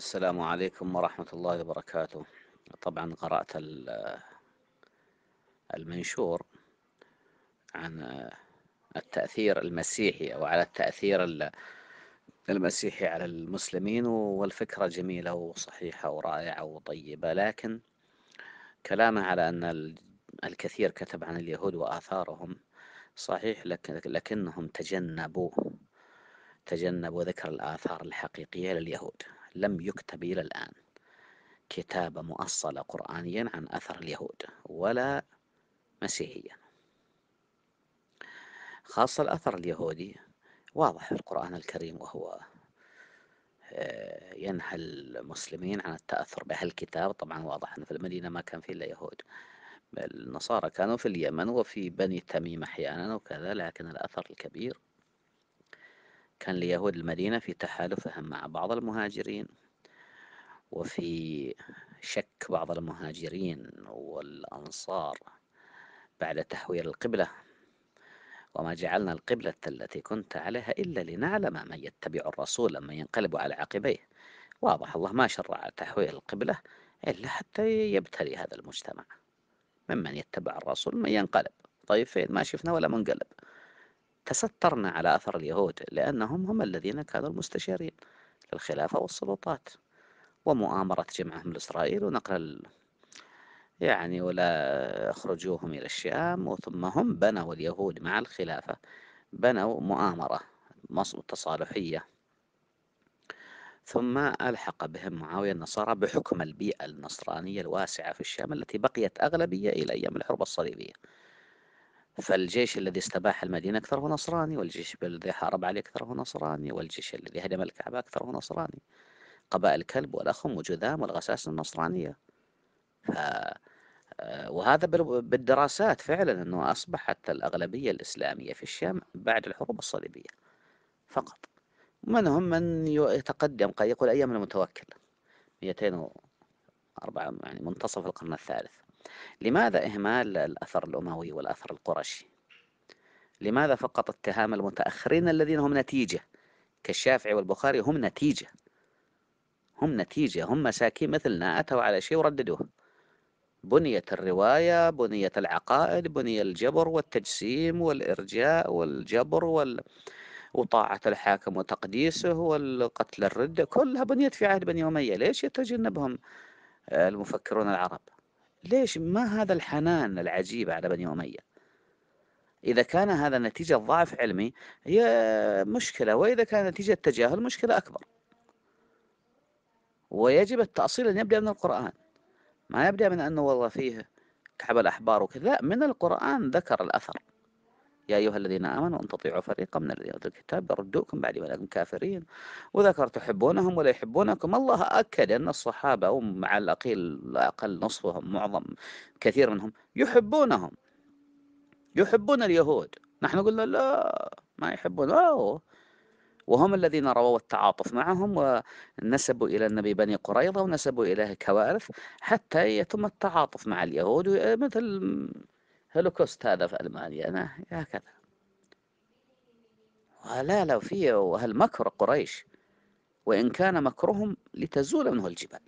السلام عليكم ورحمة الله وبركاته طبعا قرأت المنشور عن التأثير المسيحي أو على التأثير المسيحي على المسلمين والفكرة جميلة وصحيحة ورائعة وطيبة لكن كلامه على أن الكثير كتب عن اليهود وآثارهم صحيح لكنهم تجنبوا تجنبوا ذكر الآثار الحقيقية لليهود لم يكتب إلى الآن كتابة مؤصلة قرآنيا عن أثر اليهود ولا مسيحيا خاصة الأثر اليهودي واضح في القرآن الكريم وهو آه، ينهى المسلمين عن التأثر بهالكتاب طبعا واضح أن في المدينة ما كان في إلا يهود النصارى كانوا في اليمن وفي بني تميم أحيانا وكذا لكن الأثر الكبير كان ليهود المدينة في تحالفهم مع بعض المهاجرين وفي شك بعض المهاجرين والأنصار بعد تحويل القبلة وما جعلنا القبلة التي كنت عليها إلا لنعلم من يتبع الرسول لما ينقلب على عقبيه واضح الله ما شرع تحويل القبلة إلا حتى يبتلي هذا المجتمع ممن يتبع الرسول من ينقلب طيب فين ما شفنا ولا منقلب تسترنا على أثر اليهود لأنهم هم الذين كانوا المستشارين للخلافة والسلطات ومؤامرة جمعهم لإسرائيل ونقل يعني ولا أخرجوهم إلى الشام ثم هم بنوا اليهود مع الخلافة بنوا مؤامرة تصالحية ثم ألحق بهم معاوية النصارى بحكم البيئة النصرانية الواسعة في الشام التي بقيت أغلبية إلى أيام الحرب الصليبية فالجيش الذي استباح المدينة أكثره نصراني والجيش الذي حارب عليه أكثره نصراني والجيش الذي هدم الكعبة أكثره نصراني قبائل الكلب والأخم وجذام والغساس النصرانية ف... آه، وهذا بالدراسات فعلا أنه أصبحت الأغلبية الإسلامية في الشام بعد الحروب الصليبية فقط منهم من يتقدم قد يقول أيام المتوكل 200 أربعة يعني منتصف القرن الثالث لماذا إهمال الأثر الأموي والأثر القرشي؟ لماذا فقط اتهام المتأخرين الذين هم نتيجة كالشافعي والبخاري هم نتيجة هم نتيجة هم مساكين مثلنا أتوا على شيء ورددوه بنيت الرواية بنيت العقائد بني الجبر والتجسيم والإرجاء والجبر وال... وطاعة الحاكم وتقديسه والقتل الردة كلها بنيت في عهد بني أمية ليش يتجنبهم المفكرون العرب ليش ما هذا الحنان العجيب على بني أمية إذا كان هذا نتيجة ضعف علمي هي مشكلة وإذا كان نتيجة تجاهل مشكلة أكبر ويجب التأصيل أن يبدأ من القرآن ما يبدأ من أنه والله فيه كعب الأحبار وكذا لا من القرآن ذكر الأثر يا أيها الذين آمنوا أن تطيعوا فريقا من الذين أوتوا الكتاب يردوكم بعد ما لكم كافرين وذكر تحبونهم ولا يحبونكم الله أكد أن الصحابة أو مع الأقل الأقل نصفهم معظم كثير منهم يحبونهم يحبون اليهود نحن قلنا لا ما يحبون أوه وهم الذين رووا التعاطف معهم ونسبوا إلى النبي بني قريظة ونسبوا إليه كوارث حتى يتم التعاطف مع اليهود مثل هولوكوست هذا في ألمانيا أنا هكذا لا لو في مكر قريش وإن كان مكرهم لتزول منه الجبال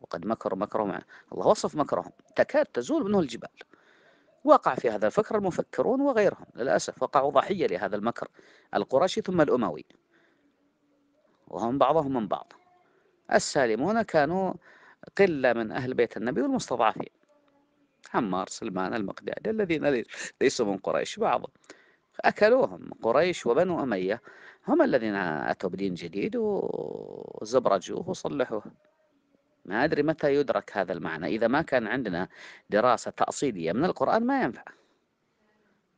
وقد مكر مكرهم الله وصف مكرهم تكاد تزول منه الجبال وقع في هذا الفكر المفكرون وغيرهم للأسف وقعوا ضحية لهذا المكر القرشي ثم الأموي وهم بعضهم من بعض السالمون كانوا قلة من أهل بيت النبي والمستضعفين حمار سلمان المقداد الذين ليسوا من قريش بعضهم أكلوهم قريش وبنو أمية هم الذين أتوا بدين جديد وزبرجوه وصلحوه ما أدري متى يدرك هذا المعنى إذا ما كان عندنا دراسة تأصيلية من القرآن ما ينفع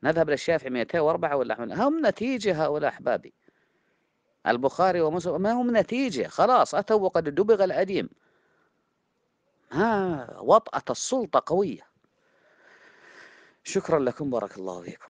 نذهب للشافعي 204 ولا هم نتيجة هؤلاء أحبابي البخاري ومسلم ما هم نتيجة خلاص أتوا وقد دبغ الأديم ها وطأة السلطة قوية شكرا لكم بارك الله فيكم